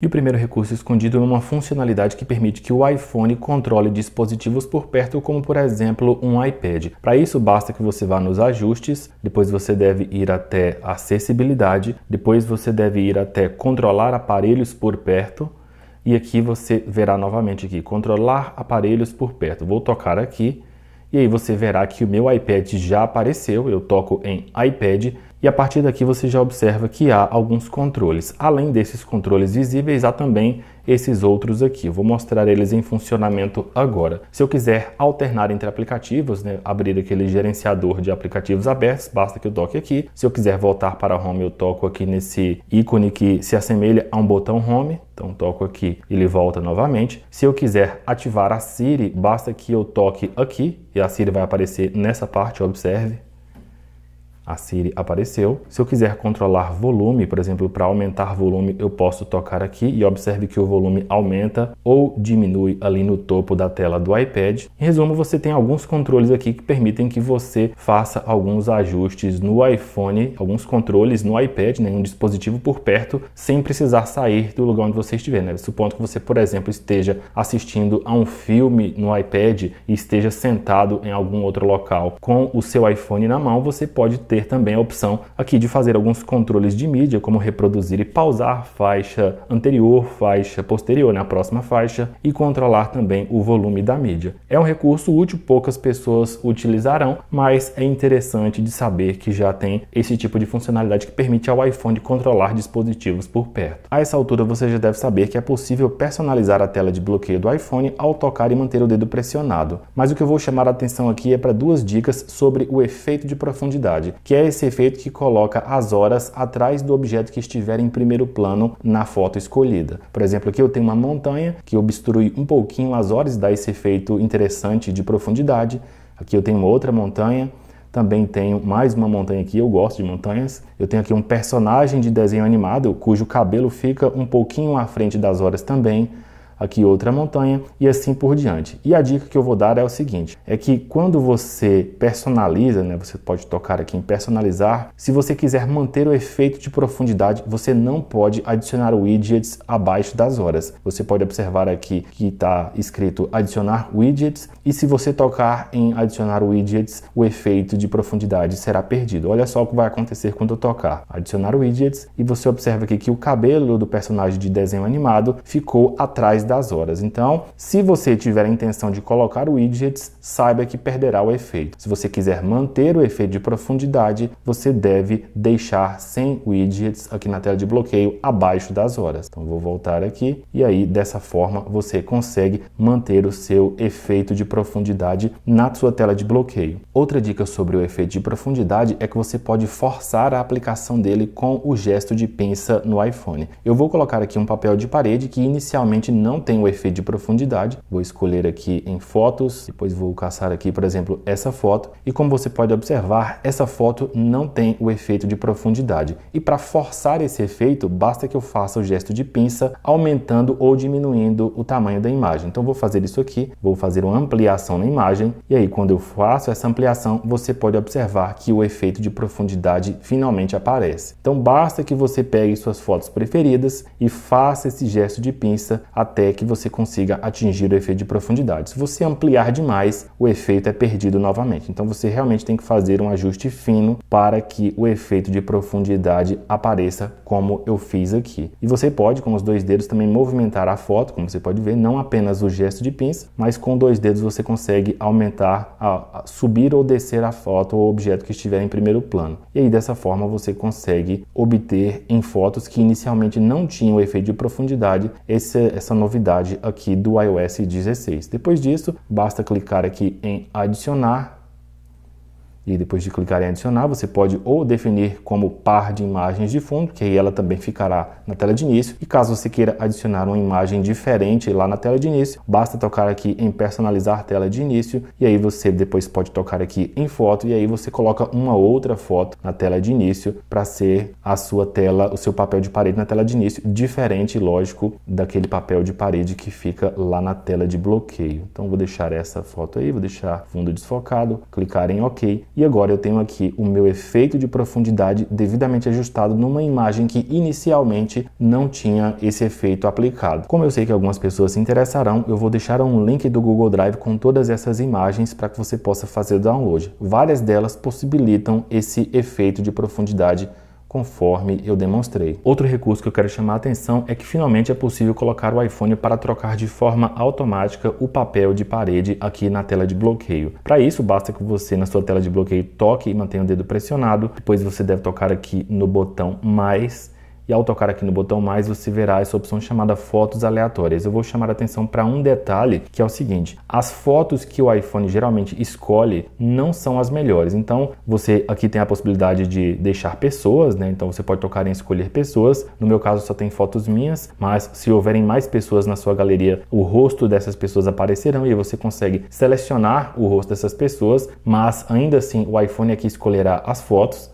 E o primeiro recurso escondido é uma funcionalidade que permite que o iPhone controle dispositivos por perto, como por exemplo um iPad. Para isso, basta que você vá nos ajustes, depois você deve ir até acessibilidade, depois você deve ir até controlar aparelhos por perto. E aqui você verá novamente aqui, controlar aparelhos por perto. Vou tocar aqui e aí você verá que o meu iPad já apareceu. Eu toco em iPad e a partir daqui você já observa que há alguns controles. Além desses controles visíveis, há também esses outros aqui. vou mostrar eles em funcionamento agora. Se eu quiser alternar entre aplicativos, né, abrir aquele gerenciador de aplicativos abertos, basta que eu toque aqui. Se eu quiser voltar para Home, eu toco aqui nesse ícone que se assemelha a um botão Home. Então toco aqui, ele volta novamente. Se eu quiser ativar a Siri, basta que eu toque aqui e a Siri vai aparecer nessa parte, observe a Siri apareceu. Se eu quiser controlar volume, por exemplo, para aumentar volume, eu posso tocar aqui e observe que o volume aumenta ou diminui ali no topo da tela do iPad. Em resumo, você tem alguns controles aqui que permitem que você faça alguns ajustes no iPhone, alguns controles no iPad, né, um dispositivo por perto, sem precisar sair do lugar onde você estiver. Né? Supondo que você, por exemplo, esteja assistindo a um filme no iPad e esteja sentado em algum outro local com o seu iPhone na mão, você pode ter ter também a opção aqui de fazer alguns controles de mídia, como reproduzir e pausar faixa anterior, faixa posterior na né, próxima faixa e controlar também o volume da mídia. É um recurso útil, poucas pessoas utilizarão, mas é interessante de saber que já tem esse tipo de funcionalidade que permite ao iPhone controlar dispositivos por perto. A essa altura você já deve saber que é possível personalizar a tela de bloqueio do iPhone ao tocar e manter o dedo pressionado. Mas o que eu vou chamar a atenção aqui é para duas dicas sobre o efeito de profundidade, que é esse efeito que coloca as horas atrás do objeto que estiver em primeiro plano na foto escolhida. Por exemplo, aqui eu tenho uma montanha que obstrui um pouquinho as horas e dá esse efeito interessante de profundidade. Aqui eu tenho outra montanha também tenho mais uma montanha aqui, eu gosto de montanhas. Eu tenho aqui um personagem de desenho animado cujo cabelo fica um pouquinho à frente das horas também aqui outra montanha e assim por diante. E a dica que eu vou dar é o seguinte: é que quando você personaliza, né, você pode tocar aqui em personalizar, se você quiser manter o efeito de profundidade, você não pode adicionar widgets abaixo das horas. Você pode observar aqui que está escrito adicionar widgets e se você tocar em adicionar widgets, o efeito de profundidade será perdido. Olha só o que vai acontecer quando eu tocar adicionar widgets e você observa aqui que o cabelo do personagem de desenho animado ficou atrás das horas. Então, se você tiver a intenção de colocar widgets, saiba que perderá o efeito. Se você quiser manter o efeito de profundidade, você deve deixar sem widgets aqui na tela de bloqueio abaixo das horas. Então, vou voltar aqui e aí dessa forma você consegue manter o seu efeito de profundidade na sua tela de bloqueio. Outra dica sobre o efeito de profundidade é que você pode forçar a aplicação dele com o gesto de pinça no iPhone. Eu vou colocar aqui um papel de parede que inicialmente não não tem o efeito de profundidade. Vou escolher aqui em fotos, depois vou caçar aqui, por exemplo, essa foto. E como você pode observar, essa foto não tem o efeito de profundidade. E para forçar esse efeito, basta que eu faça o gesto de pinça, aumentando ou diminuindo o tamanho da imagem. Então vou fazer isso aqui, vou fazer uma ampliação na imagem. E aí quando eu faço essa ampliação, você pode observar que o efeito de profundidade finalmente aparece. Então basta que você pegue suas fotos preferidas e faça esse gesto de pinça até é que você consiga atingir o efeito de profundidade. Se você ampliar demais, o efeito é perdido novamente. Então você realmente tem que fazer um ajuste fino para que o efeito de profundidade apareça como eu fiz aqui. E você pode, com os dois dedos, também movimentar a foto, como você pode ver, não apenas o gesto de pinça, mas com dois dedos você consegue aumentar, a, a subir ou descer a foto ou objeto que estiver em primeiro plano. E aí dessa forma você consegue obter em fotos que inicialmente não tinham efeito de profundidade esse, essa novidade novidade aqui do iOS 16. Depois disso, basta clicar aqui em adicionar e depois de clicar em adicionar, você pode ou definir como par de imagens de fundo, que aí ela também ficará na tela de início. E caso você queira adicionar uma imagem diferente lá na tela de início, basta tocar aqui em personalizar tela de início e aí você depois pode tocar aqui em foto e aí você coloca uma outra foto na tela de início para ser a sua tela, o seu papel de parede na tela de início, diferente, lógico, daquele papel de parede que fica lá na tela de bloqueio. Então vou deixar essa foto aí, vou deixar fundo desfocado, clicar em OK e agora eu tenho aqui o meu efeito de profundidade devidamente ajustado numa imagem que inicialmente não tinha esse efeito aplicado. Como eu sei que algumas pessoas se interessarão, eu vou deixar um link do Google Drive com todas essas imagens para que você possa fazer o download. Várias delas possibilitam esse efeito de profundidade conforme eu demonstrei. Outro recurso que eu quero chamar a atenção é que finalmente é possível colocar o iPhone para trocar de forma automática o papel de parede aqui na tela de bloqueio. Para isso, basta que você na sua tela de bloqueio toque e mantenha o dedo pressionado, depois você deve tocar aqui no botão mais e ao tocar aqui no botão mais, você verá essa opção chamada fotos aleatórias. Eu vou chamar a atenção para um detalhe, que é o seguinte: as fotos que o iPhone geralmente escolhe não são as melhores. Então, você aqui tem a possibilidade de deixar pessoas, né? Então você pode tocar em escolher pessoas. No meu caso só tem fotos minhas, mas se houverem mais pessoas na sua galeria, o rosto dessas pessoas aparecerão e você consegue selecionar o rosto dessas pessoas, mas ainda assim o iPhone aqui é escolherá as fotos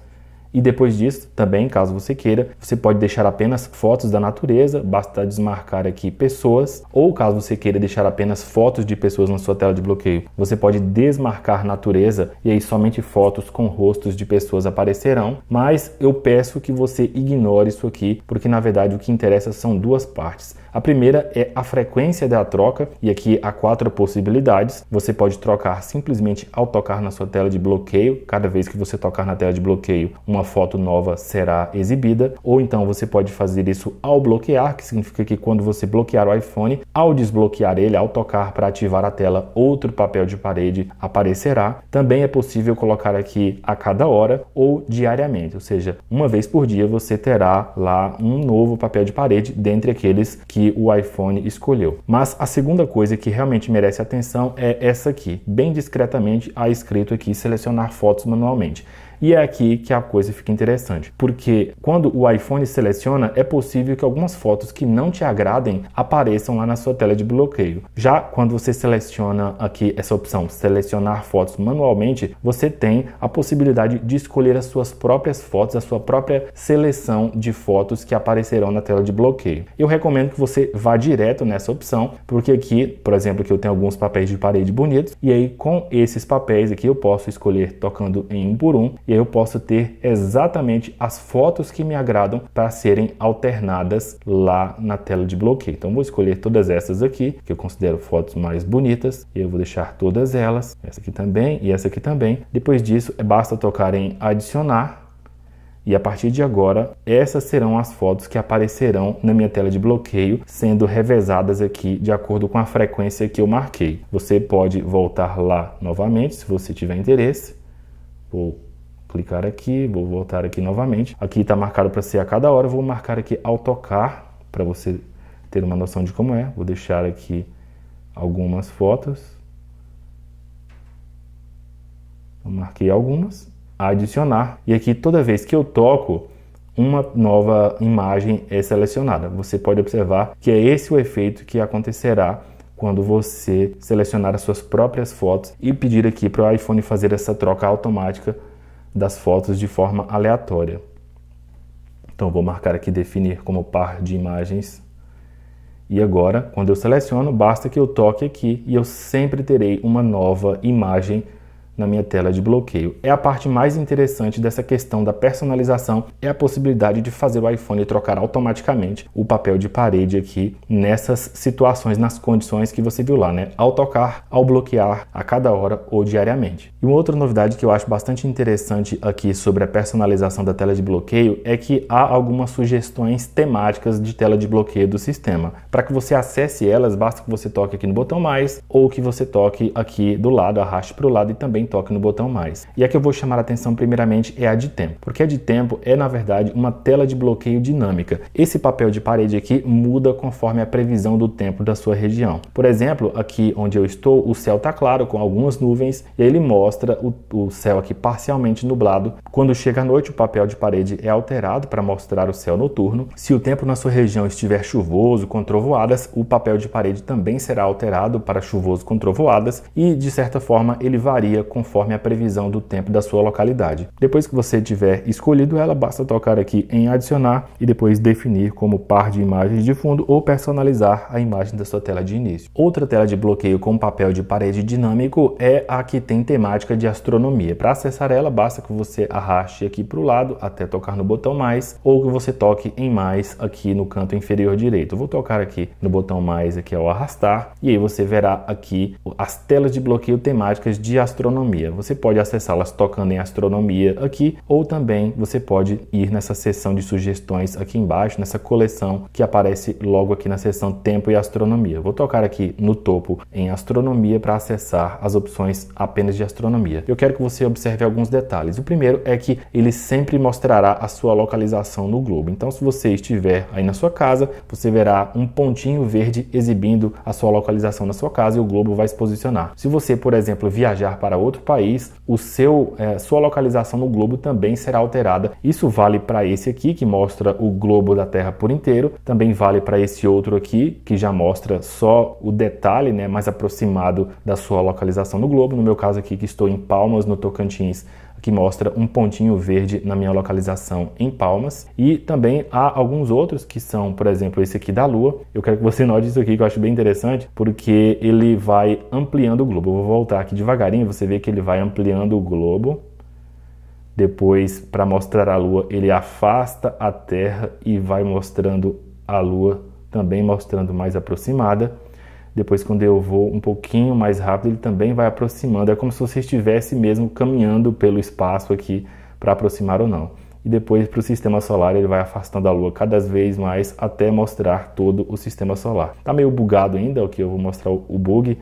e depois disso, também, caso você queira, você pode deixar apenas fotos da natureza, basta desmarcar aqui pessoas, ou caso você queira deixar apenas fotos de pessoas na sua tela de bloqueio, você pode desmarcar natureza e aí somente fotos com rostos de pessoas aparecerão. Mas eu peço que você ignore isso aqui, porque na verdade o que interessa são duas partes. A primeira é a frequência da troca, e aqui há quatro possibilidades. Você pode trocar simplesmente ao tocar na sua tela de bloqueio, cada vez que você tocar na tela de bloqueio, uma uma foto nova será exibida, ou então você pode fazer isso ao bloquear, que significa que quando você bloquear o iPhone, ao desbloquear ele, ao tocar para ativar a tela, outro papel de parede aparecerá. Também é possível colocar aqui a cada hora ou diariamente, ou seja, uma vez por dia você terá lá um novo papel de parede dentre aqueles que o iPhone escolheu. Mas a segunda coisa que realmente merece atenção é essa aqui, bem discretamente há escrito aqui selecionar fotos manualmente. E é aqui que a coisa fica interessante, porque quando o iPhone seleciona, é possível que algumas fotos que não te agradem apareçam lá na sua tela de bloqueio. Já quando você seleciona aqui essa opção, selecionar fotos manualmente, você tem a possibilidade de escolher as suas próprias fotos, a sua própria seleção de fotos que aparecerão na tela de bloqueio. Eu recomendo que você vá direto nessa opção, porque aqui, por exemplo, que eu tenho alguns papéis de parede bonitos, e aí com esses papéis aqui eu posso escolher tocando em um por um e aí eu posso ter exatamente as fotos que me agradam para serem alternadas lá na tela de bloqueio. Então vou escolher todas essas aqui, que eu considero fotos mais bonitas, e eu vou deixar todas elas, essa aqui também e essa aqui também. Depois disso, é basta tocar em adicionar e a partir de agora, essas serão as fotos que aparecerão na minha tela de bloqueio, sendo revezadas aqui de acordo com a frequência que eu marquei. Você pode voltar lá novamente se você tiver interesse. Vou clicar aqui, vou voltar aqui novamente. Aqui está marcado para ser a cada hora, vou marcar aqui autocar para você ter uma noção de como é. Vou deixar aqui algumas fotos. Eu marquei algumas, adicionar e aqui toda vez que eu toco uma nova imagem é selecionada. Você pode observar que é esse o efeito que acontecerá quando você selecionar as suas próprias fotos e pedir aqui para o iPhone fazer essa troca automática das fotos de forma aleatória. Então vou marcar aqui definir como par de imagens. E agora, quando eu seleciono, basta que eu toque aqui e eu sempre terei uma nova imagem na minha tela de bloqueio. É a parte mais interessante dessa questão da personalização, é a possibilidade de fazer o iPhone trocar automaticamente o papel de parede aqui nessas situações, nas condições que você viu lá, né? Ao tocar, ao bloquear, a cada hora ou diariamente. E uma outra novidade que eu acho bastante interessante aqui sobre a personalização da tela de bloqueio é que há algumas sugestões temáticas de tela de bloqueio do sistema. Para que você acesse elas, basta que você toque aqui no botão mais ou que você toque aqui do lado, arraste para o lado e também também toque no botão mais. E a que eu vou chamar a atenção primeiramente é a de tempo, porque a de tempo é na verdade uma tela de bloqueio dinâmica. Esse papel de parede aqui muda conforme a previsão do tempo da sua região. Por exemplo, aqui onde eu estou, o céu está claro com algumas nuvens e ele mostra o, o céu aqui parcialmente nublado. Quando chega a noite, o papel de parede é alterado para mostrar o céu noturno. Se o tempo na sua região estiver chuvoso com trovoadas, o papel de parede também será alterado para chuvoso com trovoadas e de certa forma ele varia conforme a previsão do tempo da sua localidade. Depois que você tiver escolhido ela, basta tocar aqui em adicionar e depois definir como par de imagens de fundo ou personalizar a imagem da sua tela de início. Outra tela de bloqueio com papel de parede dinâmico é a que tem temática de astronomia. Para acessar ela, basta que você arraste aqui para o lado até tocar no botão mais ou que você toque em mais aqui no canto inferior direito. vou tocar aqui no botão mais aqui ao é arrastar e aí você verá aqui as telas de bloqueio temáticas de astronomia astronomia. Você pode acessá-las tocando em astronomia aqui, ou também você pode ir nessa seção de sugestões aqui embaixo, nessa coleção que aparece logo aqui na seção tempo e astronomia. Vou tocar aqui no topo em astronomia para acessar as opções apenas de astronomia. Eu quero que você observe alguns detalhes. O primeiro é que ele sempre mostrará a sua localização no globo. Então, se você estiver aí na sua casa, você verá um pontinho verde exibindo a sua localização na sua casa e o globo vai se posicionar. Se você, por exemplo, viajar para outro outro país, o seu, é, sua localização no globo também será alterada. Isso vale para esse aqui, que mostra o globo da Terra por inteiro, também vale para esse outro aqui, que já mostra só o detalhe né, mais aproximado da sua localização no globo. No meu caso aqui, que estou em Palmas, no Tocantins, que mostra um pontinho verde na minha localização em palmas. E também há alguns outros que são, por exemplo, esse aqui da Lua. Eu quero que você note isso aqui que eu acho bem interessante, porque ele vai ampliando o globo. Eu vou voltar aqui devagarinho, você vê que ele vai ampliando o globo. Depois, para mostrar a Lua, ele afasta a Terra e vai mostrando a Lua também mostrando mais aproximada. Depois, quando eu vou um pouquinho mais rápido, ele também vai aproximando. É como se você estivesse mesmo caminhando pelo espaço aqui para aproximar ou não. E depois, para o sistema solar, ele vai afastando a Lua cada vez mais até mostrar todo o sistema solar. Está meio bugado ainda, o que eu vou mostrar o bug.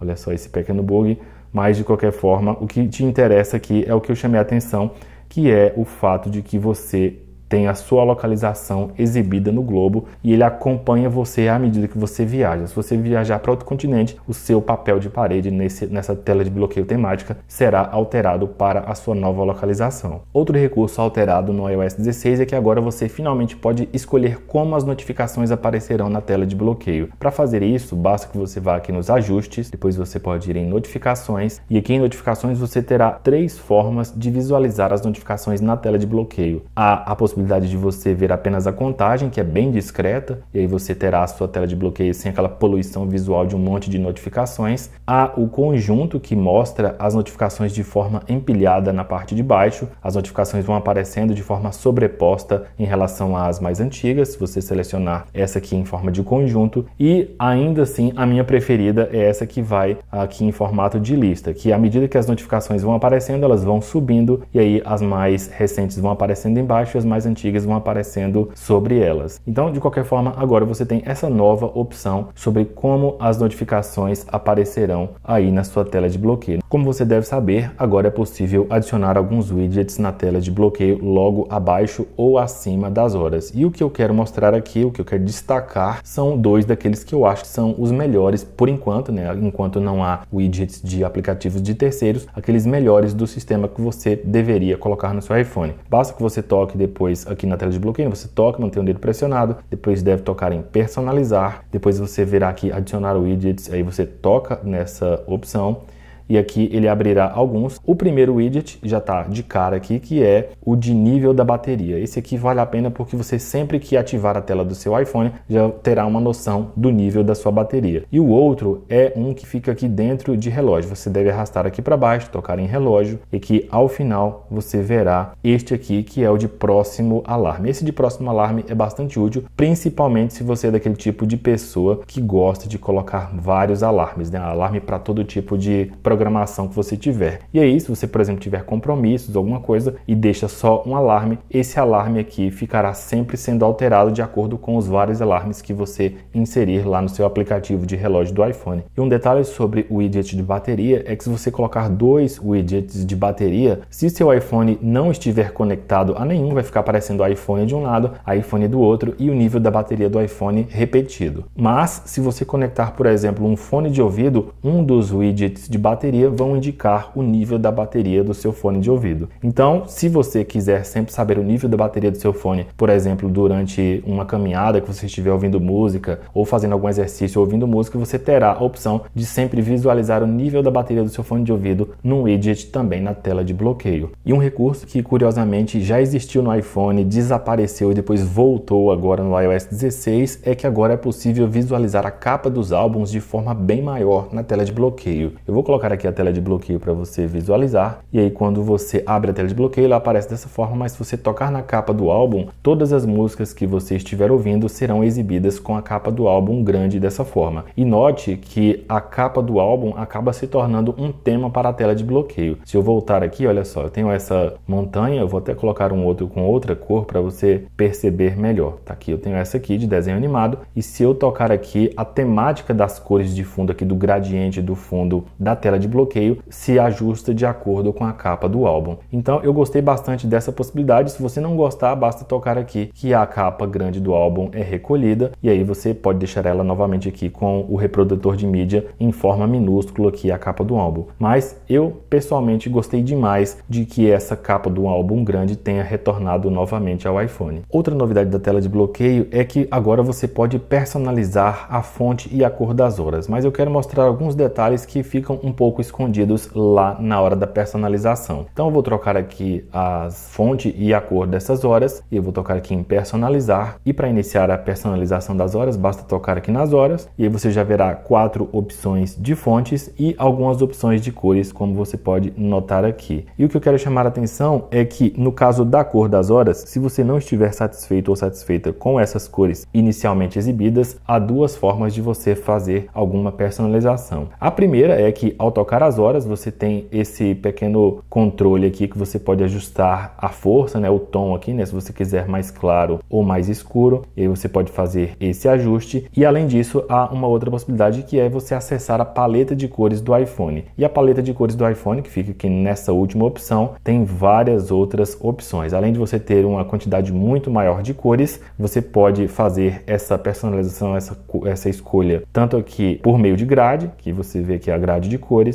Olha só esse pequeno bug. Mas, de qualquer forma, o que te interessa aqui é o que eu chamei a atenção, que é o fato de que você tem a sua localização exibida no globo e ele acompanha você à medida que você viaja. Se você viajar para outro continente, o seu papel de parede nesse, nessa tela de bloqueio temática será alterado para a sua nova localização. Outro recurso alterado no iOS 16 é que agora você finalmente pode escolher como as notificações aparecerão na tela de bloqueio. Para fazer isso, basta que você vá aqui nos ajustes, depois você pode ir em notificações e aqui em notificações você terá três formas de visualizar as notificações na tela de bloqueio. Há a possibilidade possibilidade de você ver apenas a contagem, que é bem discreta, e aí você terá a sua tela de bloqueio sem aquela poluição visual de um monte de notificações. Há o conjunto que mostra as notificações de forma empilhada na parte de baixo, as notificações vão aparecendo de forma sobreposta em relação às mais antigas, se você selecionar essa aqui em forma de conjunto, e ainda assim a minha preferida é essa que vai aqui em formato de lista, que à medida que as notificações vão aparecendo, elas vão subindo e aí as mais recentes vão aparecendo embaixo e as mais antigas vão aparecendo sobre elas. Então, de qualquer forma, agora você tem essa nova opção sobre como as notificações aparecerão aí na sua tela de bloqueio. Como você deve saber, agora é possível adicionar alguns widgets na tela de bloqueio logo abaixo ou acima das horas. E o que eu quero mostrar aqui, o que eu quero destacar, são dois daqueles que eu acho que são os melhores por enquanto, né? Enquanto não há widgets de aplicativos de terceiros, aqueles melhores do sistema que você deveria colocar no seu iPhone. Basta que você toque depois botões aqui na tela de bloqueio, você toca, mantém o dedo pressionado, depois deve tocar em personalizar, depois você verá aqui adicionar widgets, aí você toca nessa opção e aqui ele abrirá alguns. O primeiro widget já está de cara aqui, que é o de nível da bateria. Esse aqui vale a pena porque você sempre que ativar a tela do seu iPhone já terá uma noção do nível da sua bateria. E o outro é um que fica aqui dentro de relógio. Você deve arrastar aqui para baixo, tocar em relógio e que ao final você verá este aqui que é o de próximo alarme. Esse de próximo alarme é bastante útil, principalmente se você é daquele tipo de pessoa que gosta de colocar vários alarmes, né? Alarme para todo tipo de programação que você tiver. E aí, se você, por exemplo, tiver compromissos, alguma coisa e deixa só um alarme, esse alarme aqui ficará sempre sendo alterado de acordo com os vários alarmes que você inserir lá no seu aplicativo de relógio do iPhone. E um detalhe sobre o widget de bateria é que se você colocar dois widgets de bateria, se seu iPhone não estiver conectado a nenhum, vai ficar aparecendo iPhone de um lado, iPhone do outro e o nível da bateria do iPhone repetido. Mas se você conectar, por exemplo, um fone de ouvido, um dos widgets de bateria bateria vão indicar o nível da bateria do seu fone de ouvido. Então, se você quiser sempre saber o nível da bateria do seu fone, por exemplo, durante uma caminhada que você estiver ouvindo música ou fazendo algum exercício ouvindo música, você terá a opção de sempre visualizar o nível da bateria do seu fone de ouvido num widget também na tela de bloqueio. E um recurso que curiosamente já existiu no iPhone, desapareceu e depois voltou agora no iOS 16 é que agora é possível visualizar a capa dos álbuns de forma bem maior na tela de bloqueio. Eu vou colocar aqui aqui a tela de bloqueio para você visualizar. E aí quando você abre a tela de bloqueio, ela aparece dessa forma, mas se você tocar na capa do álbum, todas as músicas que você estiver ouvindo serão exibidas com a capa do álbum grande dessa forma. E note que a capa do álbum acaba se tornando um tema para a tela de bloqueio. Se eu voltar aqui, olha só, eu tenho essa montanha, eu vou até colocar um outro com outra cor para você perceber melhor. Tá aqui, eu tenho essa aqui de desenho animado e se eu tocar aqui a temática das cores de fundo aqui do gradiente do fundo da tela de de bloqueio se ajusta de acordo com a capa do álbum. Então eu gostei bastante dessa possibilidade. Se você não gostar, basta tocar aqui que a capa grande do álbum é recolhida e aí você pode deixar ela novamente aqui com o reprodutor de mídia em forma minúscula aqui é a capa do álbum. Mas eu pessoalmente gostei demais de que essa capa do álbum grande tenha retornado novamente ao iPhone. Outra novidade da tela de bloqueio é que agora você pode personalizar a fonte e a cor das horas, mas eu quero mostrar alguns detalhes que ficam um pouco pouco escondidos lá na hora da personalização. Então eu vou trocar aqui a fonte e a cor dessas horas e eu vou tocar aqui em personalizar e para iniciar a personalização das horas basta tocar aqui nas horas e aí você já verá quatro opções de fontes e algumas opções de cores como você pode notar aqui. E o que eu quero chamar a atenção é que no caso da cor das horas, se você não estiver satisfeito ou satisfeita com essas cores inicialmente exibidas, há duas formas de você fazer alguma personalização. A primeira é que automaticamente tocar as horas, você tem esse pequeno controle aqui que você pode ajustar a força, né, o tom aqui, né, se você quiser mais claro ou mais escuro, e aí você pode fazer esse ajuste. E além disso, há uma outra possibilidade que é você acessar a paleta de cores do iPhone. E a paleta de cores do iPhone, que fica aqui nessa última opção, tem várias outras opções. Além de você ter uma quantidade muito maior de cores, você pode fazer essa personalização, essa, essa escolha, tanto aqui por meio de grade, que você vê que é a grade de cores,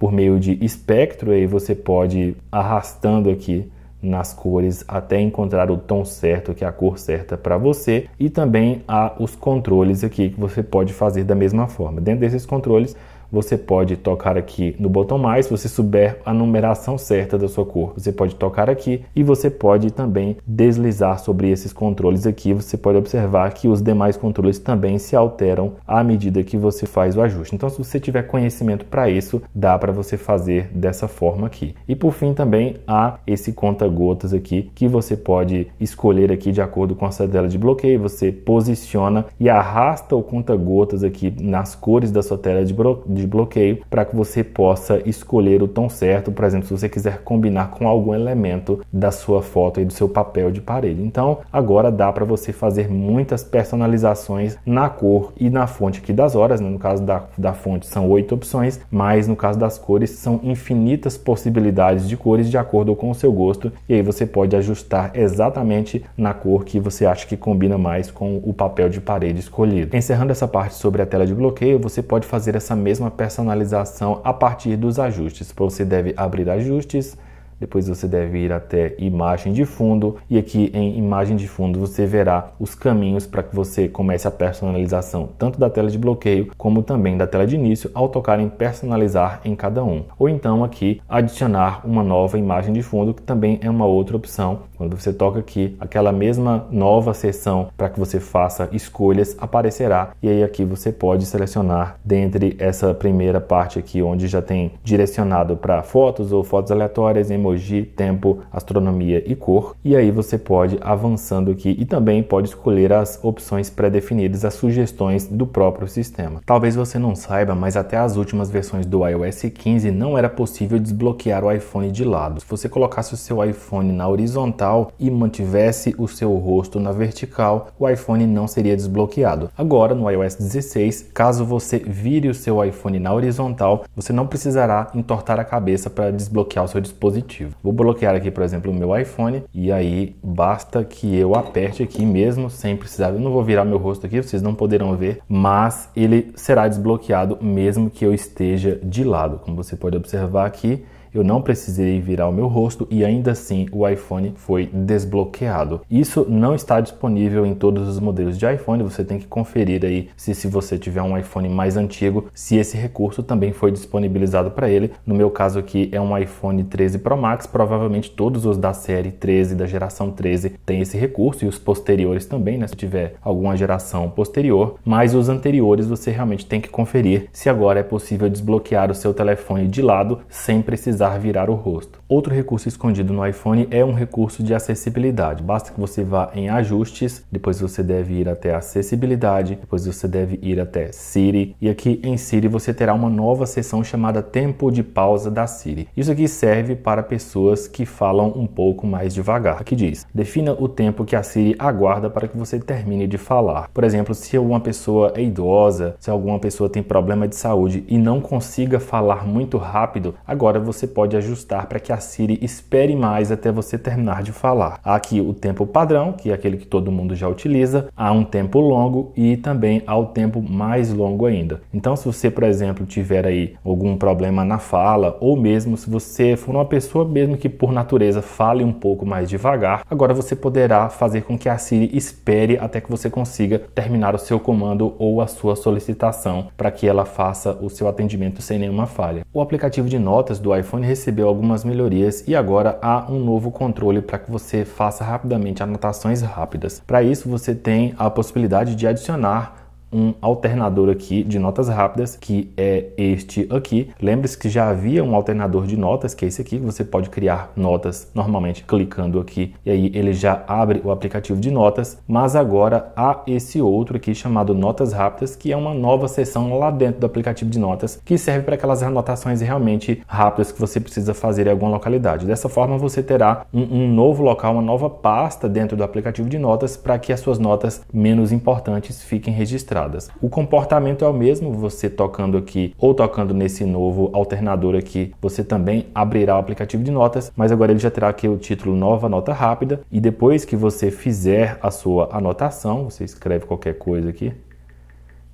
por meio de espectro, aí você pode arrastando aqui nas cores até encontrar o tom certo, que é a cor certa para você, e também há os controles aqui que você pode fazer da mesma forma. Dentro desses controles, você pode tocar aqui no botão mais, se você souber a numeração certa da sua cor, você pode tocar aqui e você pode também deslizar sobre esses controles aqui. Você pode observar que os demais controles também se alteram à medida que você faz o ajuste. Então, se você tiver conhecimento para isso, dá para você fazer dessa forma aqui. E por fim, também há esse conta-gotas aqui que você pode escolher aqui de acordo com a sua tela de bloqueio. Você posiciona e arrasta o conta-gotas aqui nas cores da sua tela de bloqueio de bloqueio para que você possa escolher o tom certo, por exemplo, se você quiser combinar com algum elemento da sua foto e do seu papel de parede. Então, agora dá para você fazer muitas personalizações na cor e na fonte aqui das horas, né? no caso da, da fonte são oito opções, mas no caso das cores são infinitas possibilidades de cores de acordo com o seu gosto e aí você pode ajustar exatamente na cor que você acha que combina mais com o papel de parede escolhido. Encerrando essa parte sobre a tela de bloqueio, você pode fazer essa mesma uma personalização a partir dos ajustes. Você deve abrir ajustes, depois você deve ir até imagem de fundo e aqui em imagem de fundo você verá os caminhos para que você comece a personalização tanto da tela de bloqueio como também da tela de início ao tocar em personalizar em cada um. Ou então aqui adicionar uma nova imagem de fundo que também é uma outra opção quando você toca aqui, aquela mesma nova seção para que você faça escolhas aparecerá e aí aqui você pode selecionar dentre essa primeira parte aqui onde já tem direcionado para fotos ou fotos aleatórias, emoji, tempo, astronomia e cor. E aí você pode avançando aqui e também pode escolher as opções pré-definidas, as sugestões do próprio sistema. Talvez você não saiba, mas até as últimas versões do iOS 15 não era possível desbloquear o iPhone de lado. Se você colocasse o seu iPhone na horizontal horizontal e mantivesse o seu rosto na vertical, o iPhone não seria desbloqueado. Agora, no iOS 16, caso você vire o seu iPhone na horizontal, você não precisará entortar a cabeça para desbloquear o seu dispositivo. Vou bloquear aqui, por exemplo, o meu iPhone e aí basta que eu aperte aqui mesmo sem precisar. Eu não vou virar meu rosto aqui, vocês não poderão ver, mas ele será desbloqueado mesmo que eu esteja de lado, como você pode observar aqui eu não precisei virar o meu rosto e ainda assim o iPhone foi desbloqueado. Isso não está disponível em todos os modelos de iPhone, você tem que conferir aí se, se você tiver um iPhone mais antigo, se esse recurso também foi disponibilizado para ele. No meu caso aqui é um iPhone 13 Pro Max, provavelmente todos os da série 13, da geração 13, tem esse recurso e os posteriores também, né? Se tiver alguma geração posterior, mas os anteriores você realmente tem que conferir se agora é possível desbloquear o seu telefone de lado sem precisar precisar virar o rosto Outro recurso escondido no iPhone é um recurso de acessibilidade. Basta que você vá em ajustes, depois você deve ir até acessibilidade, depois você deve ir até Siri e aqui em Siri você terá uma nova seção chamada tempo de pausa da Siri. Isso aqui serve para pessoas que falam um pouco mais devagar. Aqui diz: defina o tempo que a Siri aguarda para que você termine de falar. Por exemplo, se alguma pessoa é idosa, se alguma pessoa tem problema de saúde e não consiga falar muito rápido, agora você pode ajustar para que a Siri espere mais até você terminar de falar. Há aqui o tempo padrão, que é aquele que todo mundo já utiliza, há um tempo longo e também há o tempo mais longo ainda. Então, se você, por exemplo, tiver aí algum problema na fala, ou mesmo se você for uma pessoa mesmo que por natureza fale um pouco mais devagar, agora você poderá fazer com que a Siri espere até que você consiga terminar o seu comando ou a sua solicitação para que ela faça o seu atendimento sem nenhuma falha. O aplicativo de notas do iPhone recebeu algumas melhorias calorias e agora há um novo controle para que você faça rapidamente anotações rápidas. Para isso, você tem a possibilidade de adicionar um alternador aqui de notas rápidas, que é este aqui. Lembre-se que já havia um alternador de notas, que é esse aqui, que você pode criar notas normalmente clicando aqui, e aí ele já abre o aplicativo de notas, mas agora há esse outro aqui chamado notas rápidas, que é uma nova seção lá dentro do aplicativo de notas, que serve para aquelas anotações realmente rápidas que você precisa fazer em alguma localidade. Dessa forma, você terá um, um novo local, uma nova pasta dentro do aplicativo de notas, para que as suas notas menos importantes fiquem registradas o comportamento é o mesmo, você tocando aqui ou tocando nesse novo alternador aqui, você também abrirá o aplicativo de notas, mas agora ele já terá aqui o título Nova Nota Rápida e depois que você fizer a sua anotação, você escreve qualquer coisa aqui,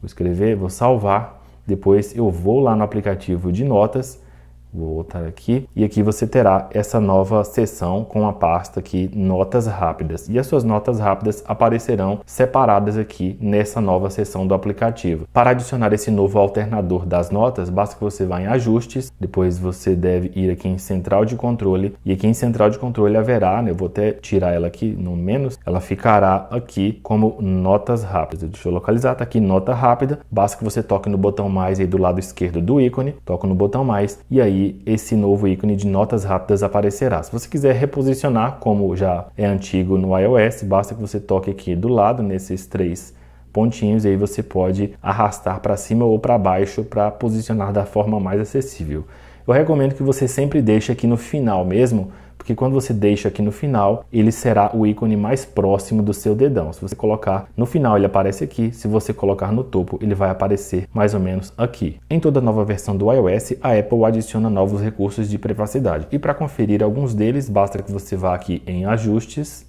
vou escrever, vou salvar, depois eu vou lá no aplicativo de notas, Vou voltar aqui. E aqui você terá essa nova seção com a pasta aqui, notas rápidas. E as suas notas rápidas aparecerão separadas aqui nessa nova seção do aplicativo. Para adicionar esse novo alternador das notas, basta que você vá em ajustes, depois você deve ir aqui em central de controle. E aqui em central de controle haverá, né, eu vou até tirar ela aqui no menos, ela ficará aqui como notas rápidas. Deixa eu localizar, tá aqui nota rápida. Basta que você toque no botão mais aí do lado esquerdo do ícone, toque no botão mais e aí aí esse novo ícone de notas rápidas aparecerá. Se você quiser reposicionar, como já é antigo no iOS, basta que você toque aqui do lado nesses três pontinhos e aí você pode arrastar para cima ou para baixo para posicionar da forma mais acessível. Eu recomendo que você sempre deixe aqui no final mesmo porque quando você deixa aqui no final, ele será o ícone mais próximo do seu dedão. Se você colocar no final, ele aparece aqui. Se você colocar no topo, ele vai aparecer mais ou menos aqui. Em toda nova versão do iOS, a Apple adiciona novos recursos de privacidade. E para conferir alguns deles, basta que você vá aqui em Ajustes,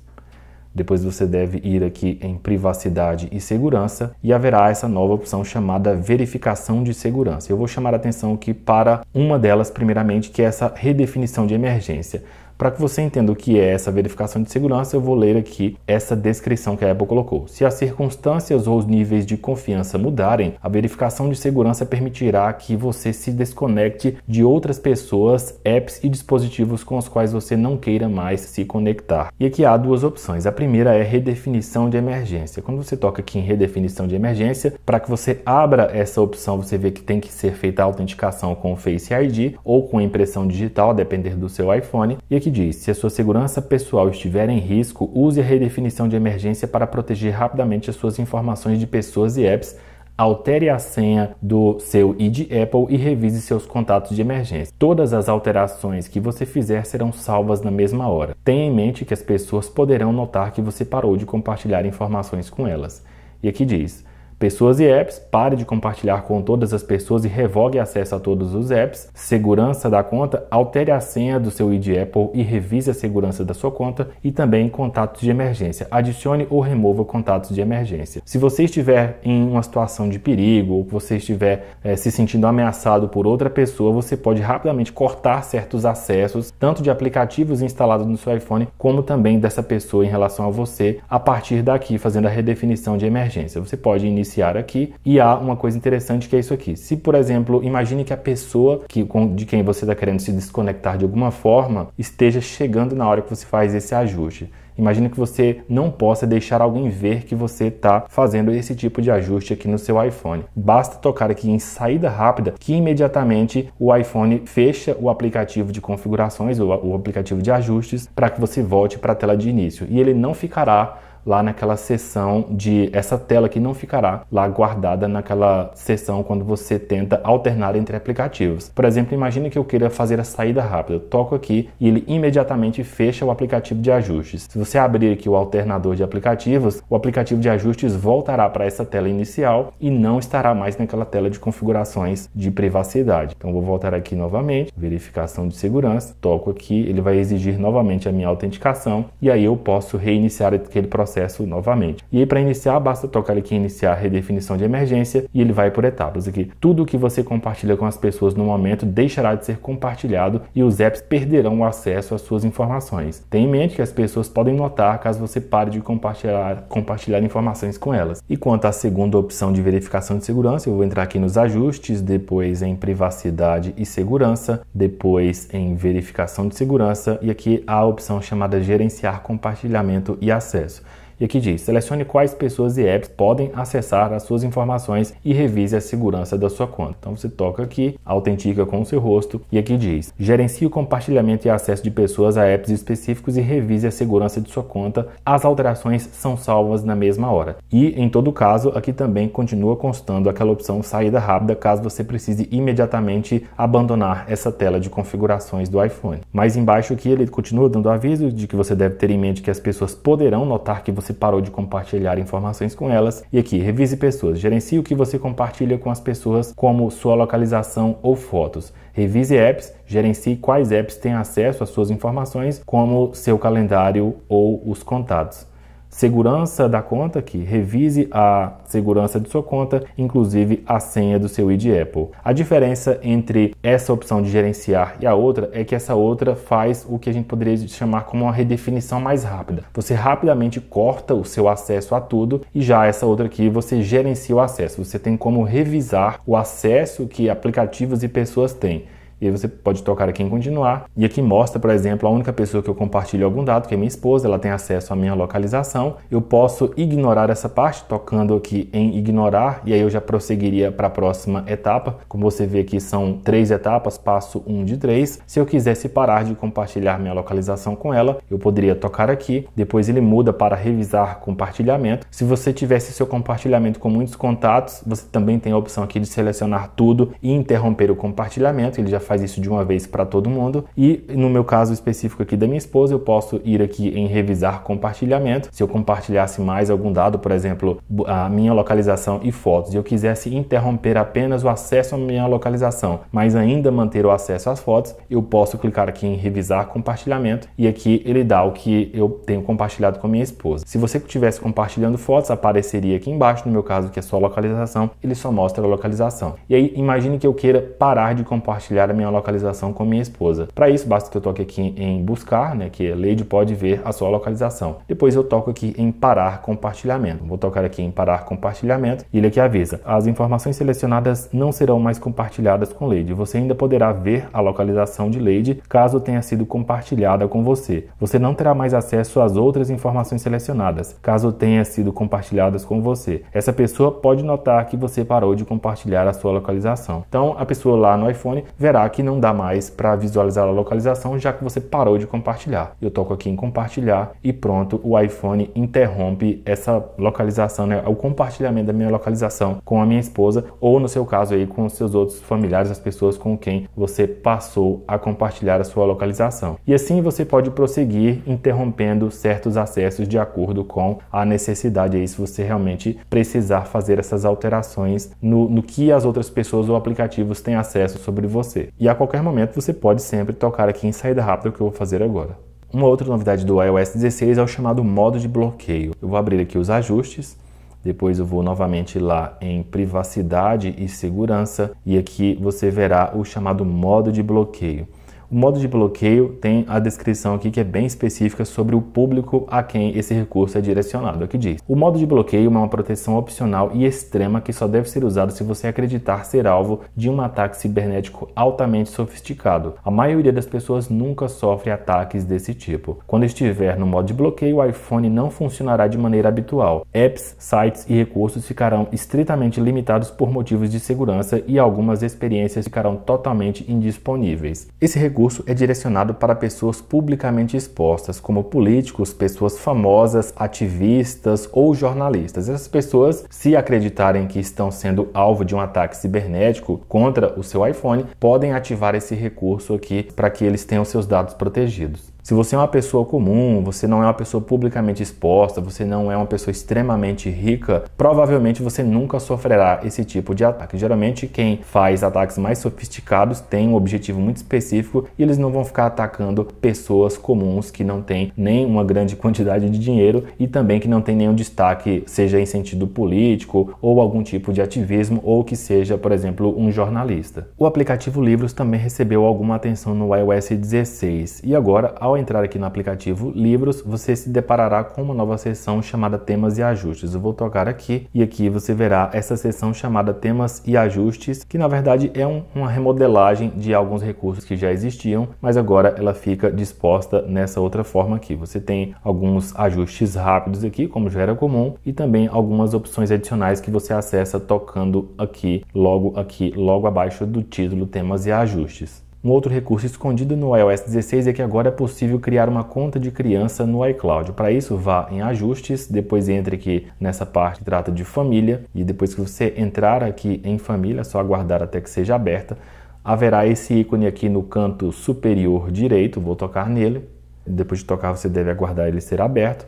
depois você deve ir aqui em privacidade e segurança e haverá essa nova opção chamada verificação de segurança. Eu vou chamar a atenção aqui para uma delas primeiramente, que é essa redefinição de emergência. Para que você entenda o que é essa verificação de segurança, eu vou ler aqui essa descrição que a Apple colocou. Se as circunstâncias ou os níveis de confiança mudarem, a verificação de segurança permitirá que você se desconecte de outras pessoas, apps e dispositivos com os quais você não queira mais se conectar. E aqui há duas opções. A primeira é redefinição de emergência. Quando você toca aqui em redefinição de emergência, para que você abra essa opção, você vê que tem que ser feita a autenticação com o Face ID ou com impressão digital, a depender do seu iPhone. E aqui que diz: se a sua segurança pessoal estiver em risco, use a redefinição de emergência para proteger rapidamente as suas informações de pessoas e apps altere a senha do seu ID Apple e revise seus contatos de emergência. Todas as alterações que você fizer serão salvas na mesma hora. Tenha em mente que as pessoas poderão notar que você parou de compartilhar informações com elas. E aqui diz: Pessoas e apps, pare de compartilhar com todas as pessoas e revogue acesso a todos os apps. Segurança da conta, altere a senha do seu ID Apple e revise a segurança da sua conta. E também contatos de emergência, adicione ou remova contatos de emergência. Se você estiver em uma situação de perigo ou você estiver é, se sentindo ameaçado por outra pessoa, você pode rapidamente cortar certos acessos, tanto de aplicativos instalados no seu iPhone, como também dessa pessoa em relação a você, a partir daqui, fazendo a redefinição de emergência. Você pode iniciar iniciar aqui. E há uma coisa interessante que é isso aqui. Se, por exemplo, imagine que a pessoa que, de quem você está querendo se desconectar de alguma forma esteja chegando na hora que você faz esse ajuste. Imagina que você não possa deixar alguém ver que você está fazendo esse tipo de ajuste aqui no seu iPhone. Basta tocar aqui em saída rápida que imediatamente o iPhone fecha o aplicativo de configurações ou o aplicativo de ajustes para que você volte para a tela de início e ele não ficará lá naquela seção de essa tela que não ficará lá guardada naquela seção quando você tenta alternar entre aplicativos. Por exemplo, imagine que eu queira fazer a saída rápida. Eu toco aqui e ele imediatamente fecha o aplicativo de ajustes. Se você abrir aqui o alternador de aplicativos, o aplicativo de ajustes voltará para essa tela inicial e não estará mais naquela tela de configurações de privacidade. Então vou voltar aqui novamente, verificação de segurança, toco aqui, ele vai exigir novamente a minha autenticação e aí eu posso reiniciar aquele processo acesso novamente. E aí para iniciar, basta tocar aqui em iniciar redefinição de emergência e ele vai por etapas aqui. Tudo que você compartilha com as pessoas no momento deixará de ser compartilhado e os apps perderão o acesso às suas informações. Tenha em mente que as pessoas podem notar caso você pare de compartilhar, compartilhar informações com elas. E quanto à segunda opção de verificação de segurança, eu vou entrar aqui nos ajustes, depois em privacidade e segurança, depois em verificação de segurança e aqui a opção chamada gerenciar compartilhamento e acesso. E aqui diz: selecione quais pessoas e apps podem acessar as suas informações e revise a segurança da sua conta. Então você toca aqui, autentica com o seu rosto e aqui diz: gerencie o compartilhamento e acesso de pessoas a apps específicos e revise a segurança de sua conta. As alterações são salvas na mesma hora. E em todo caso, aqui também continua constando aquela opção saída rápida caso você precise imediatamente abandonar essa tela de configurações do iPhone. Mas embaixo aqui ele continua dando aviso de que você deve ter em mente que as pessoas poderão notar que você você parou de compartilhar informações com elas. E aqui, revise pessoas. Gerencie o que você compartilha com as pessoas, como sua localização ou fotos. Revise apps, gerencie quais apps têm acesso às suas informações, como seu calendário ou os contatos segurança da conta, que revise a segurança de sua conta, inclusive a senha do seu ID Apple. A diferença entre essa opção de gerenciar e a outra é que essa outra faz o que a gente poderia chamar como uma redefinição mais rápida. Você rapidamente corta o seu acesso a tudo e já essa outra aqui você gerencia o acesso. Você tem como revisar o acesso que aplicativos e pessoas têm. E aí você pode tocar aqui em continuar. E aqui mostra, por exemplo, a única pessoa que eu compartilho algum dado, que é minha esposa, ela tem acesso à minha localização. Eu posso ignorar essa parte, tocando aqui em ignorar, e aí eu já prosseguiria para a próxima etapa. Como você vê aqui, são três etapas, passo um de três. Se eu quisesse parar de compartilhar minha localização com ela, eu poderia tocar aqui. Depois ele muda para revisar compartilhamento. Se você tivesse seu compartilhamento com muitos contatos, você também tem a opção aqui de selecionar tudo e interromper o compartilhamento. Ele já faz isso de uma vez para todo mundo. E no meu caso específico aqui da minha esposa, eu posso ir aqui em revisar compartilhamento. Se eu compartilhasse mais algum dado, por exemplo, a minha localização e fotos, e eu quisesse interromper apenas o acesso à minha localização, mas ainda manter o acesso às fotos, eu posso clicar aqui em revisar compartilhamento e aqui ele dá o que eu tenho compartilhado com a minha esposa. Se você estivesse compartilhando fotos, apareceria aqui embaixo, no meu caso, que é só localização, ele só mostra a localização. E aí, imagine que eu queira parar de compartilhar a minha localização com minha esposa. Para isso, basta que eu toque aqui em buscar, né, que é Lady pode ver a sua localização. Depois eu toco aqui em parar compartilhamento. Vou tocar aqui em parar compartilhamento e ele aqui avisa. As informações selecionadas não serão mais compartilhadas com Lady. Você ainda poderá ver a localização de Lady caso tenha sido compartilhada com você. Você não terá mais acesso às outras informações selecionadas, caso tenha sido compartilhadas com você. Essa pessoa pode notar que você parou de compartilhar a sua localização. Então, a pessoa lá no iPhone verá que não dá mais para visualizar a localização, já que você parou de compartilhar. Eu toco aqui em compartilhar e pronto, o iPhone interrompe essa localização, né, o compartilhamento da minha localização com a minha esposa ou no seu caso aí com os seus outros familiares, as pessoas com quem você passou a compartilhar a sua localização. E assim você pode prosseguir interrompendo certos acessos de acordo com a necessidade aí se você realmente precisar fazer essas alterações no, no que as outras pessoas ou aplicativos têm acesso sobre você. E a qualquer momento você pode sempre tocar aqui em saída rápida, que eu vou fazer agora. Uma outra novidade do iOS 16 é o chamado modo de bloqueio. Eu vou abrir aqui os ajustes, depois eu vou novamente lá em privacidade e segurança e aqui você verá o chamado modo de bloqueio. O modo de bloqueio tem a descrição aqui que é bem específica sobre o público a quem esse recurso é direcionado, é que diz. O modo de bloqueio é uma proteção opcional e extrema que só deve ser usado se você acreditar ser alvo de um ataque cibernético altamente sofisticado. A maioria das pessoas nunca sofre ataques desse tipo. Quando estiver no modo de bloqueio, o iPhone não funcionará de maneira habitual. Apps, sites e recursos ficarão estritamente limitados por motivos de segurança e algumas experiências ficarão totalmente indisponíveis. Esse recurso recurso é direcionado para pessoas publicamente expostas, como políticos, pessoas famosas, ativistas ou jornalistas. Essas pessoas, se acreditarem que estão sendo alvo de um ataque cibernético contra o seu iPhone, podem ativar esse recurso aqui para que eles tenham seus dados protegidos. Se você é uma pessoa comum, você não é uma pessoa publicamente exposta, você não é uma pessoa extremamente rica, provavelmente você nunca sofrerá esse tipo de ataque. Geralmente, quem faz ataques mais sofisticados tem um objetivo muito específico e eles não vão ficar atacando pessoas comuns que não têm nem uma grande quantidade de dinheiro e também que não têm nenhum destaque, seja em sentido político ou algum tipo de ativismo ou que seja, por exemplo, um jornalista. O aplicativo Livros também recebeu alguma atenção no iOS 16 e agora, ao entrar aqui no aplicativo Livros, você se deparará com uma nova seção chamada Temas e Ajustes. Eu vou tocar aqui e aqui você verá essa seção chamada Temas e Ajustes, que na verdade é um, uma remodelagem de alguns recursos que já existiam, mas agora ela fica disposta nessa outra forma aqui. Você tem alguns ajustes rápidos aqui, como já era comum, e também algumas opções adicionais que você acessa tocando aqui, logo aqui, logo abaixo do título Temas e Ajustes. Um outro recurso escondido no iOS 16 é que agora é possível criar uma conta de criança no iCloud. Para isso, vá em Ajustes, depois entre aqui nessa parte que trata de família e depois que você entrar aqui em família, é só aguardar até que seja aberta, haverá esse ícone aqui no canto superior direito, vou tocar nele. Depois de tocar, você deve aguardar ele ser aberto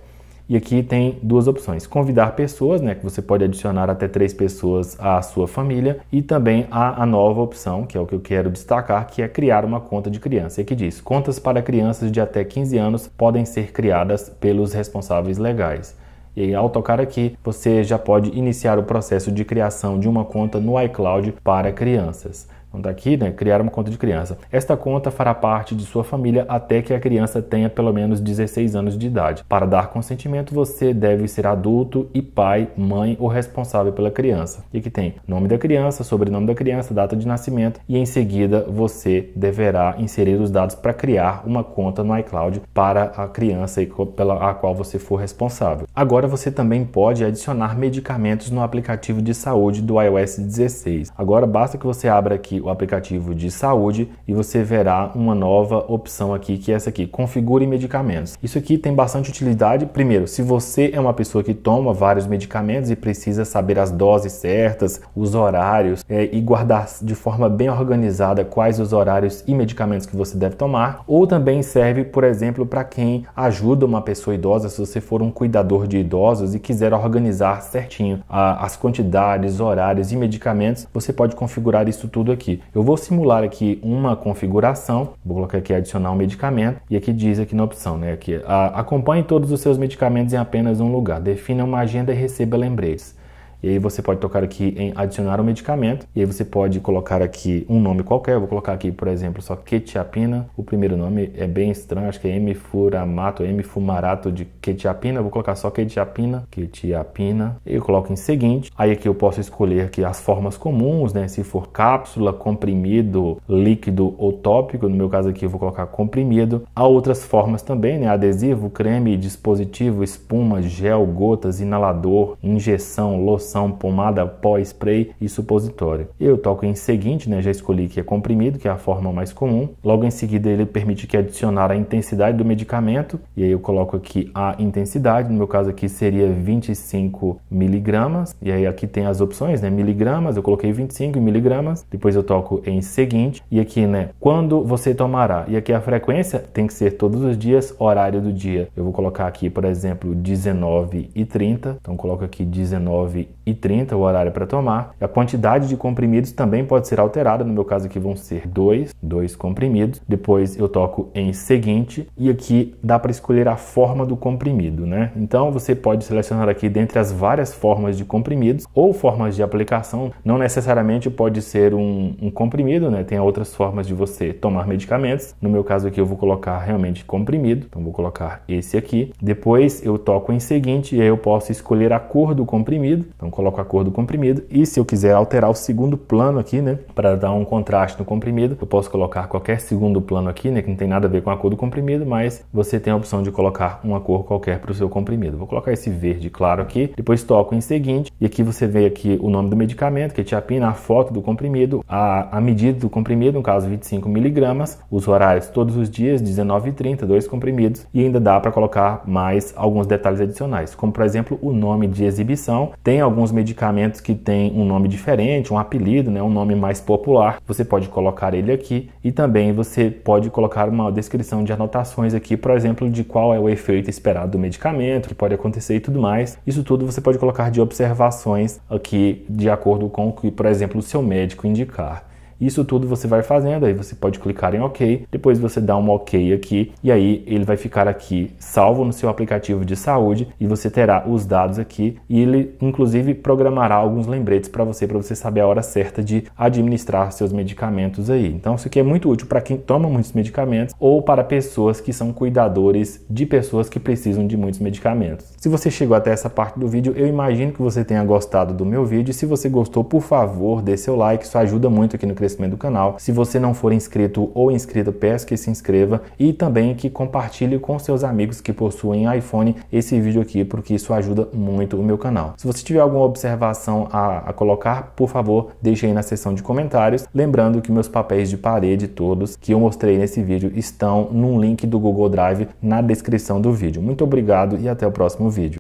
e aqui tem duas opções: convidar pessoas, né, que você pode adicionar até três pessoas à sua família, e também a, a nova opção, que é o que eu quero destacar, que é criar uma conta de criança. E aqui diz: contas para crianças de até 15 anos podem ser criadas pelos responsáveis legais. E ao tocar aqui, você já pode iniciar o processo de criação de uma conta no iCloud para crianças. Então daqui, tá aqui, né? Criar uma conta de criança. Esta conta fará parte de sua família até que a criança tenha pelo menos 16 anos de idade. Para dar consentimento, você deve ser adulto e pai, mãe ou responsável pela criança. E aqui tem nome da criança, sobrenome da criança, data de nascimento e em seguida você deverá inserir os dados para criar uma conta no iCloud para a criança pela a qual você for responsável. Agora você também pode adicionar medicamentos no aplicativo de saúde do iOS 16. Agora basta que você abra aqui o aplicativo de saúde e você verá uma nova opção aqui, que é essa aqui, configure medicamentos. Isso aqui tem bastante utilidade. Primeiro, se você é uma pessoa que toma vários medicamentos e precisa saber as doses certas, os horários é, e guardar de forma bem organizada quais os horários e medicamentos que você deve tomar, ou também serve, por exemplo, para quem ajuda uma pessoa idosa, se você for um cuidador de idosos e quiser organizar certinho a, ah, as quantidades, horários e medicamentos, você pode configurar isso tudo aqui aqui. Eu vou simular aqui uma configuração, vou colocar aqui adicionar um medicamento e aqui diz aqui na opção, né, aqui, a, acompanhe todos os seus medicamentos em apenas um lugar, defina uma agenda e receba lembretes. E aí você pode tocar aqui em adicionar o um medicamento. E aí você pode colocar aqui um nome qualquer. Eu vou colocar aqui, por exemplo, só quetiapina. O primeiro nome é bem estranho, acho que é M-furamato, M-fumarato de quetiapina. Eu vou colocar só quetiapina, quetiapina. Eu coloco em seguinte. Aí aqui eu posso escolher aqui as formas comuns, né? Se for cápsula, comprimido, líquido ou tópico. No meu caso aqui eu vou colocar comprimido. Há outras formas também, né? Adesivo, creme, dispositivo, espuma, gel, gotas, inalador, injeção, loção loção, pomada, pó, spray e supositório. Eu toco em seguinte, né, já escolhi que é comprimido, que é a forma mais comum. Logo em seguida ele permite que adicionar a intensidade do medicamento e aí eu coloco aqui a intensidade, no meu caso aqui seria 25 miligramas e aí aqui tem as opções, né, miligramas, eu coloquei 25 miligramas, depois eu toco em seguinte e aqui, né, quando você tomará e aqui a frequência tem que ser todos os dias, horário do dia. Eu vou colocar aqui, por exemplo, 19 e 30, então coloco aqui 19 e 30 o horário para tomar. A quantidade de comprimidos também pode ser alterada, no meu caso aqui vão ser dois, dois comprimidos. Depois eu toco em seguinte e aqui dá para escolher a forma do comprimido, né? Então você pode selecionar aqui dentre as várias formas de comprimidos ou formas de aplicação. Não necessariamente pode ser um, um comprimido, né? Tem outras formas de você tomar medicamentos. No meu caso aqui eu vou colocar realmente comprimido, então vou colocar esse aqui. Depois eu toco em seguinte e aí eu posso escolher a cor do comprimido. Então coloco a cor do comprimido e se eu quiser alterar o segundo plano aqui, né, para dar um contraste no comprimido, eu posso colocar qualquer segundo plano aqui, né, que não tem nada a ver com a cor do comprimido, mas você tem a opção de colocar uma cor qualquer para o seu comprimido. Vou colocar esse verde claro aqui, depois toco em seguinte e aqui você vê aqui o nome do medicamento, que é tiapina, a foto do comprimido, a, a medida do comprimido, no caso 25 miligramas, os horários todos os dias, 19h30, dois comprimidos e ainda dá para colocar mais alguns detalhes adicionais, como por exemplo o nome de exibição, tem alguns alguns medicamentos que têm um nome diferente, um apelido, né, um nome mais popular. Você pode colocar ele aqui e também você pode colocar uma descrição de anotações aqui, por exemplo, de qual é o efeito esperado do medicamento, que pode acontecer e tudo mais. Isso tudo você pode colocar de observações aqui de acordo com o que, por exemplo, o seu médico indicar. Isso tudo você vai fazendo, aí você pode clicar em OK, depois você dá um OK aqui e aí ele vai ficar aqui salvo no seu aplicativo de saúde e você terá os dados aqui e ele inclusive programará alguns lembretes para você para você saber a hora certa de administrar seus medicamentos aí. Então isso aqui é muito útil para quem toma muitos medicamentos ou para pessoas que são cuidadores de pessoas que precisam de muitos medicamentos. Se você chegou até essa parte do vídeo, eu imagino que você tenha gostado do meu vídeo. Se você gostou, por favor, dê seu like, isso ajuda muito aqui no crescimento crescimento do canal. Se você não for inscrito ou inscrita, peço que se inscreva e também que compartilhe com seus amigos que possuem iPhone esse vídeo aqui, porque isso ajuda muito o meu canal. Se você tiver alguma observação a, a colocar, por favor, deixe aí na seção de comentários. Lembrando que meus papéis de parede todos que eu mostrei nesse vídeo estão num link do Google Drive na descrição do vídeo. Muito obrigado e até o próximo vídeo.